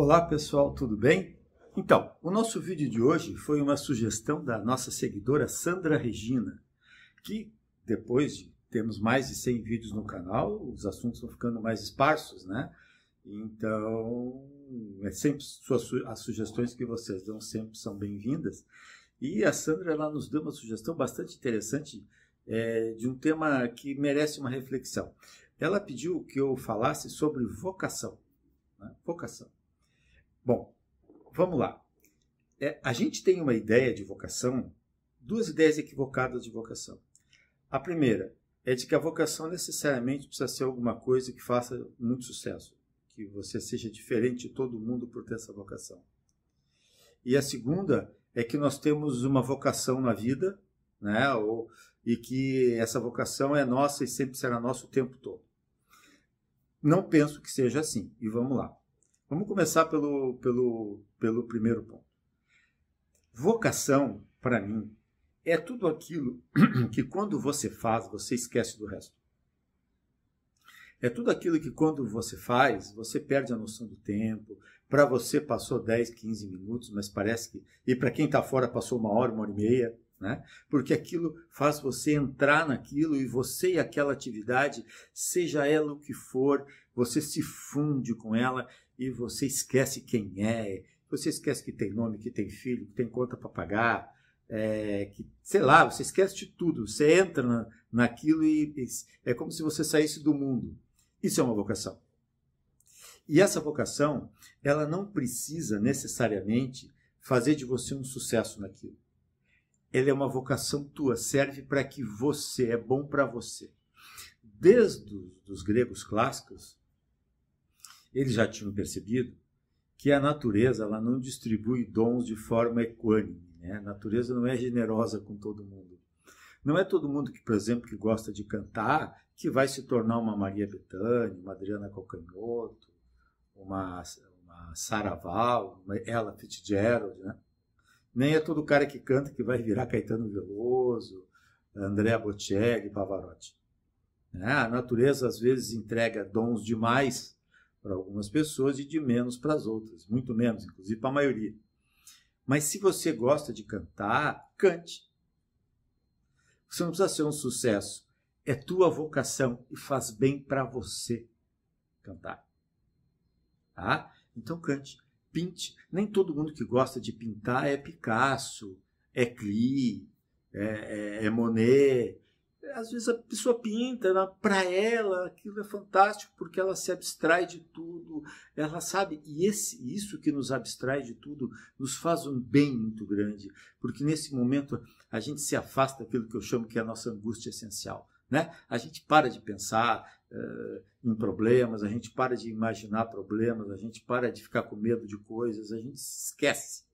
Olá pessoal, tudo bem? Então, o nosso vídeo de hoje foi uma sugestão da nossa seguidora Sandra Regina, que depois de termos mais de 100 vídeos no canal, os assuntos estão ficando mais esparsos, né? Então, é sempre suas, as sugestões que vocês dão sempre são bem-vindas. E a Sandra ela nos deu uma sugestão bastante interessante é, de um tema que merece uma reflexão. Ela pediu que eu falasse sobre vocação. Né? Vocação. Bom, vamos lá. É, a gente tem uma ideia de vocação, duas ideias equivocadas de vocação. A primeira é de que a vocação necessariamente precisa ser alguma coisa que faça muito sucesso, que você seja diferente de todo mundo por ter essa vocação. E a segunda é que nós temos uma vocação na vida, né? Ou, e que essa vocação é nossa e sempre será nossa o tempo todo. Não penso que seja assim, e vamos lá. Vamos começar pelo, pelo, pelo primeiro ponto. Vocação, para mim, é tudo aquilo que quando você faz, você esquece do resto. É tudo aquilo que quando você faz, você perde a noção do tempo. Para você passou 10, 15 minutos, mas parece que. E para quem está fora passou uma hora, uma hora e meia. Né? Porque aquilo faz você entrar naquilo e você e aquela atividade, seja ela o que for, você se funde com ela e você esquece quem é, você esquece que tem nome, que tem filho, que tem conta para pagar, é, que, sei lá, você esquece de tudo, você entra na, naquilo e, e é como se você saísse do mundo. Isso é uma vocação. E essa vocação, ela não precisa necessariamente fazer de você um sucesso naquilo. Ela é uma vocação tua, serve para que você, é bom para você. Desde os gregos clássicos, eles já tinham percebido que a natureza ela não distribui dons de forma equânime. Né? A natureza não é generosa com todo mundo. Não é todo mundo que, por exemplo, que gosta de cantar, que vai se tornar uma Maria Bethânia, uma Adriana Calcanhoto, uma, uma Sarah Val, uma Ella Fitzgerald, né? Nem é todo cara que canta que vai virar Caetano Veloso, Andrea Bocelli, Pavarotti. Né? A natureza às vezes entrega dons demais para algumas pessoas e de menos para as outras, muito menos, inclusive para a maioria. Mas se você gosta de cantar, cante. Você não precisa ser um sucesso. É tua vocação e faz bem para você cantar. Tá? Então cante, pinte. Nem todo mundo que gosta de pintar é Picasso, é Klee, é, é, é Monet, às vezes a pessoa pinta, para ela aquilo é fantástico porque ela se abstrai de tudo, ela sabe, e esse, isso que nos abstrai de tudo nos faz um bem muito grande, porque nesse momento a gente se afasta daquilo que eu chamo que é a nossa angústia essencial. Né? A gente para de pensar uh, em problemas, a gente para de imaginar problemas, a gente para de ficar com medo de coisas, a gente se esquece.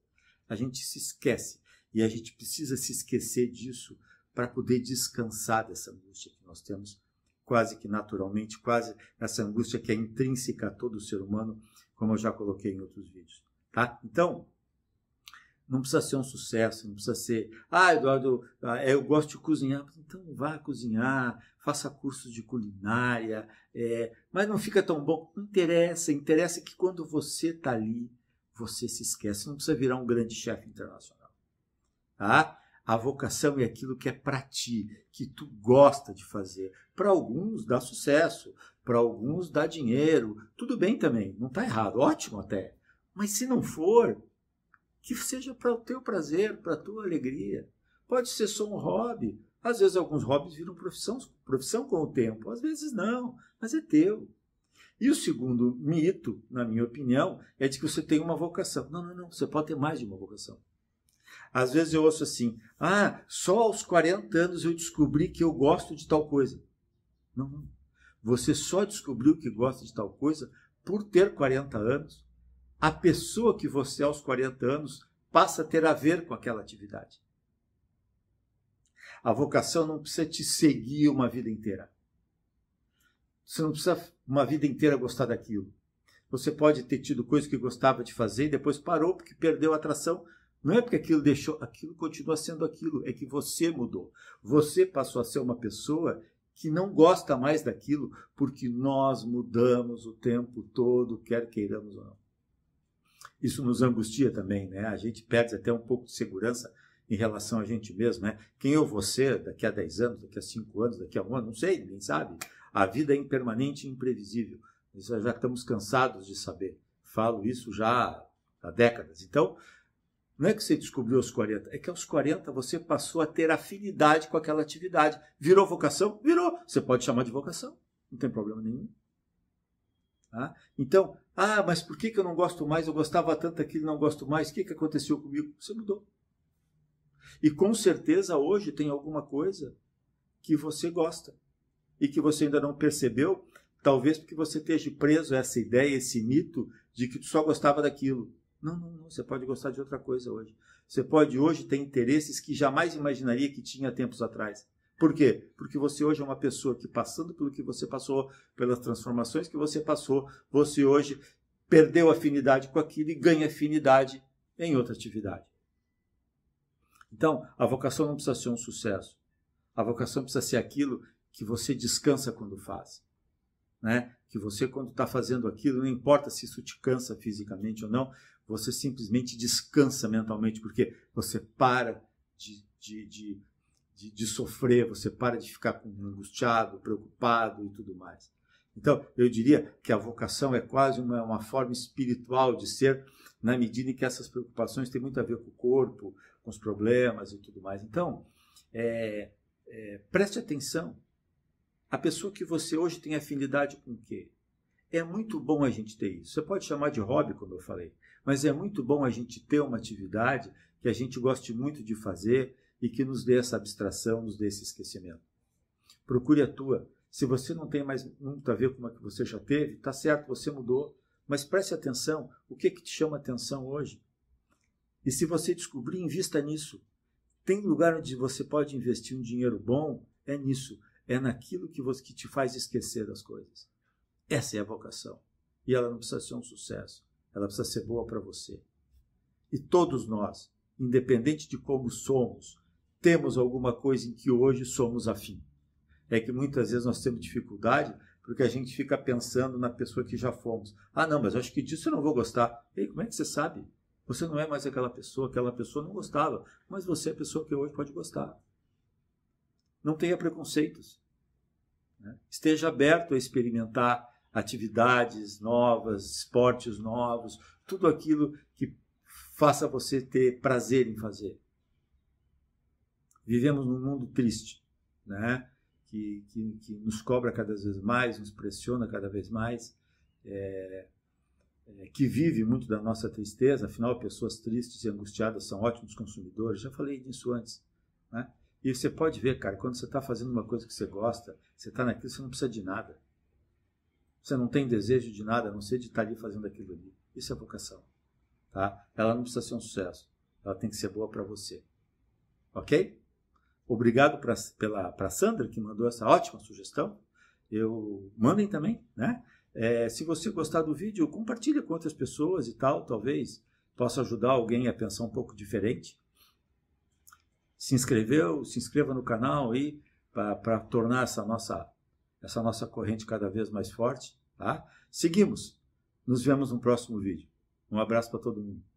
A gente se esquece. E a gente precisa se esquecer disso para poder descansar dessa angústia que nós temos quase que naturalmente, quase essa angústia que é intrínseca a todo ser humano, como eu já coloquei em outros vídeos, tá? Então, não precisa ser um sucesso, não precisa ser, ah, Eduardo, ah, eu gosto de cozinhar, então vá cozinhar, faça cursos de culinária, é, mas não fica tão bom. Interessa, interessa que quando você está ali, você se esquece, não precisa virar um grande chefe internacional, tá? A vocação é aquilo que é para ti, que tu gosta de fazer. Para alguns dá sucesso, para alguns dá dinheiro. Tudo bem também, não está errado, ótimo até. Mas se não for, que seja para o teu prazer, para a tua alegria. Pode ser só um hobby. Às vezes alguns hobbies viram profissão, profissão com o tempo, às vezes não, mas é teu. E o segundo mito, na minha opinião, é de que você tem uma vocação. Não, não, não, você pode ter mais de uma vocação. Às vezes eu ouço assim: ah, só aos 40 anos eu descobri que eu gosto de tal coisa. Não, não. Você só descobriu que gosta de tal coisa por ter 40 anos. A pessoa que você aos 40 anos passa a ter a ver com aquela atividade. A vocação não precisa te seguir uma vida inteira. Você não precisa uma vida inteira gostar daquilo. Você pode ter tido coisa que gostava de fazer e depois parou porque perdeu a atração não é porque aquilo deixou, aquilo continua sendo aquilo, é que você mudou. Você passou a ser uma pessoa que não gosta mais daquilo, porque nós mudamos o tempo todo, quer queiramos ou não. Isso nos angustia também, né? A gente perde até um pouco de segurança em relação a gente mesmo, né? Quem eu vou ser daqui a 10 anos, daqui a 5 anos, daqui a um ano, não sei, ninguém sabe. A vida é impermanente e imprevisível. Isso já estamos cansados de saber. Falo isso já há décadas. Então, não é que você descobriu aos 40, é que aos 40 você passou a ter afinidade com aquela atividade. Virou vocação? Virou. Você pode chamar de vocação, não tem problema nenhum. Tá? Então, ah, mas por que, que eu não gosto mais? Eu gostava tanto daquilo, não gosto mais. O que, que aconteceu comigo? Você mudou. E com certeza hoje tem alguma coisa que você gosta e que você ainda não percebeu, talvez porque você esteja preso a essa ideia, esse mito de que tu só gostava daquilo. Não, não, não. Você pode gostar de outra coisa hoje. Você pode hoje ter interesses que jamais imaginaria que tinha tempos atrás. Por quê? Porque você hoje é uma pessoa que, passando pelo que você passou, pelas transformações que você passou, você hoje perdeu afinidade com aquilo e ganha afinidade em outra atividade. Então, a vocação não precisa ser um sucesso. A vocação precisa ser aquilo que você descansa quando faz. Né? que você, quando está fazendo aquilo, não importa se isso te cansa fisicamente ou não, você simplesmente descansa mentalmente, porque você para de, de, de, de, de sofrer, você para de ficar angustiado, preocupado e tudo mais. Então, eu diria que a vocação é quase uma, uma forma espiritual de ser, na medida em que essas preocupações têm muito a ver com o corpo, com os problemas e tudo mais. Então, é, é, preste atenção a pessoa que você hoje tem afinidade com o quê? É muito bom a gente ter isso. Você pode chamar de hobby, como eu falei, mas é muito bom a gente ter uma atividade que a gente goste muito de fazer e que nos dê essa abstração, nos dê esse esquecimento. Procure a tua. Se você não tem mais muito a ver com a que você já teve, tá certo, você mudou, mas preste atenção, o que que te chama atenção hoje? E se você descobrir, invista nisso. Tem lugar onde você pode investir um dinheiro bom, é nisso é naquilo que, você, que te faz esquecer das coisas. Essa é a vocação. E ela não precisa ser um sucesso, ela precisa ser boa para você. E todos nós, independente de como somos, temos alguma coisa em que hoje somos afim. É que muitas vezes nós temos dificuldade porque a gente fica pensando na pessoa que já fomos. Ah, não, mas acho que disso eu não vou gostar. Ei, como é que você sabe? Você não é mais aquela pessoa, aquela pessoa não gostava, mas você é a pessoa que hoje pode gostar não tenha preconceitos. Né? Esteja aberto a experimentar atividades novas, esportes novos, tudo aquilo que faça você ter prazer em fazer. Vivemos num mundo triste, né? que, que, que nos cobra cada vez mais, nos pressiona cada vez mais, é, é, que vive muito da nossa tristeza, afinal, pessoas tristes e angustiadas são ótimos consumidores, já falei disso antes. Né? E você pode ver, cara, quando você está fazendo uma coisa que você gosta, você está naquilo, você não precisa de nada. Você não tem desejo de nada, a não ser de estar tá ali fazendo aquilo ali. Isso é vocação. Tá? Ela não precisa ser um sucesso. Ela tem que ser boa para você. Ok? Obrigado pra, pela para Sandra que mandou essa ótima sugestão. Eu mandem também, né? É, se você gostar do vídeo, compartilha com outras pessoas e tal, talvez possa ajudar alguém a pensar um pouco diferente se inscreveu, se inscreva no canal aí para tornar essa nossa, essa nossa corrente cada vez mais forte. Tá? Seguimos. Nos vemos no próximo vídeo. Um abraço para todo mundo.